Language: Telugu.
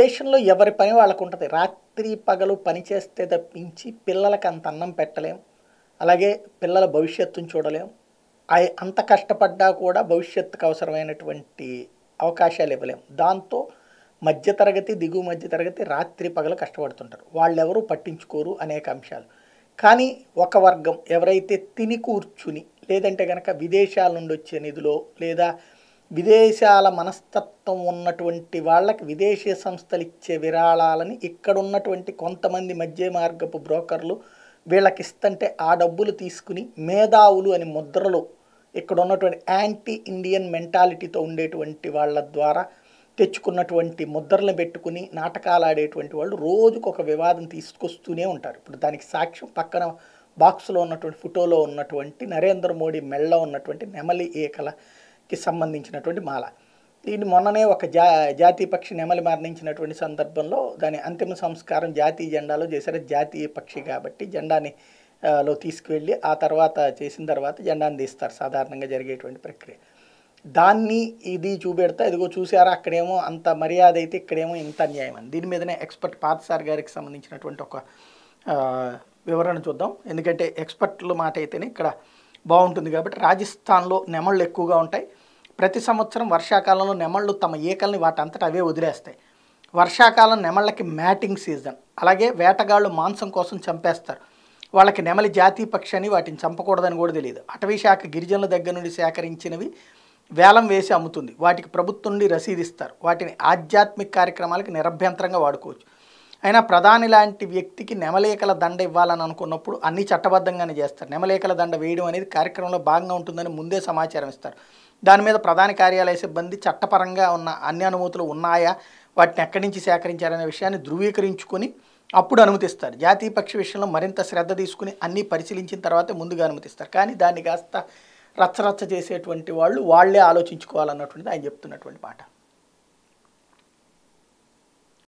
దేశంలో ఎవరి పని వాళ్ళకు ఉంటుంది రాత్రి పగలు పనిచేస్తే తప్పించి పిల్లలకి అంత అన్నం పెట్టలేం అలాగే పిల్లల భవిష్యత్తును చూడలేం అంత కష్టపడ్డా కూడా భవిష్యత్తుకు అవసరమైనటువంటి అవకాశాలు ఇవ్వలేం దాంతో మధ్యతరగతి దిగువ మధ్యతరగతి రాత్రి పగలు కష్టపడుతుంటారు వాళ్ళెవరూ పట్టించుకోరు అనేక అంశాలు కానీ ఒక వర్గం ఎవరైతే తిని కూర్చుని లేదంటే కనుక విదేశాల నుండి వచ్చే నిధులో లేదా విదేశాల మనస్తత్వం ఉన్నటువంటి వాళ్ళకి విదేశీ సంస్థలు ఇచ్చే విరాళాలని ఇక్కడ ఉన్నటువంటి కొంతమంది మధ్య మార్గపు బ్రోకర్లు వీళ్ళకి ఇస్తంటే ఆ డబ్బులు తీసుకుని మేధావులు అని ముద్రలు ఇక్కడ ఉన్నటువంటి యాంటీ ఇండియన్ మెంటాలిటీతో ఉండేటువంటి వాళ్ళ ద్వారా తెచ్చుకున్నటువంటి ముద్రలు పెట్టుకుని నాటకాలు ఆడేటువంటి వాళ్ళు రోజుకు ఒక వివాదం తీసుకొస్తూనే ఉంటారు ఇప్పుడు దానికి సాక్ష్యం పక్కన బాక్స్లో ఉన్నటువంటి ఫోటోలో ఉన్నటువంటి నరేంద్ర మోడీ మెళ్ళ ఉన్నటువంటి నెమలి ఏకల కి సంబంధించినటువంటి మాల దీన్ని మొన్ననే ఒక జా జాతీయ పక్షి నెమలి మరణించినటువంటి సందర్భంలో దాని అంతిమ సంస్కారం జాతీయ జెండాలో చేశారు జాతీయ పక్షి కాబట్టి జెండాని లో తీసుకువెళ్ళి ఆ తర్వాత చేసిన తర్వాత జెండాను తీస్తారు సాధారణంగా జరిగేటువంటి ప్రక్రియ దాన్ని ఇది చూపెడతా ఇదిగో చూసారా అక్కడేమో అంత మర్యాద అయితే ఇక్కడేమో ఇంత అన్యాయం అని దీని మీదనే ఎక్స్పర్ట్ పాతసార్ గారికి సంబంధించినటువంటి ఒక వివరణ చూద్దాం ఎందుకంటే ఎక్స్పర్ట్ల మాట అయితేనే ఇక్కడ బాగుంటుంది కాబట్టి రాజస్థాన్లో నెమళ్ళు ఎక్కువగా ఉంటాయి ప్రతి సంవత్సరం వర్షాకాలంలో నెమళ్ళు తమ ఈకల్ని వాటంతట అవే వదిలేస్తాయి వర్షాకాలం నెమళ్ళకి మ్యాటింగ్ సీజన్ అలాగే వేటగాళ్ళు మాంసం కోసం చంపేస్తారు వాళ్ళకి నెమలి జాతీయ పక్షి అని వాటిని చంపకూడదని కూడా తెలియదు అటవీ శాఖ గిరిజనుల దగ్గర నుండి సేకరించినవి వేలం వేసి అమ్ముతుంది వాటికి ప్రభుత్వం నుండి రసీదిస్తారు వాటిని ఆధ్యాత్మిక కార్యక్రమాలకు నిరభ్యంతరంగా వాడుకోవచ్చు అయినా ప్రధాని లాంటి వ్యక్తికి నెమలేకల దండ ఇవ్వాలని అనుకున్నప్పుడు అన్ని చట్టబద్ధంగానే చేస్తారు నెమలేకల దండ వేయడం అనేది కార్యక్రమంలో భాగంగా ఉంటుందని ముందే సమాచారం ఇస్తారు దాని మీద ప్రధాన కార్యాలయ సిబ్బంది చట్టపరంగా ఉన్న అన్ని అనుమతులు ఉన్నాయా వాటిని ఎక్కడి నుంచి సేకరించారనే విషయాన్ని ధృవీకరించుకొని అప్పుడు అనుమతిస్తారు జాతీయ పక్ష విషయంలో మరింత శ్రద్ధ తీసుకుని అన్నీ పరిశీలించిన తర్వాతే ముందుగా అనుమతిస్తారు కానీ దాన్ని కాస్త రచ్చరచ్చ చేసేటువంటి వాళ్ళు వాళ్లే ఆలోచించుకోవాలన్నటువంటిది ఆయన చెప్తున్నటువంటి మాట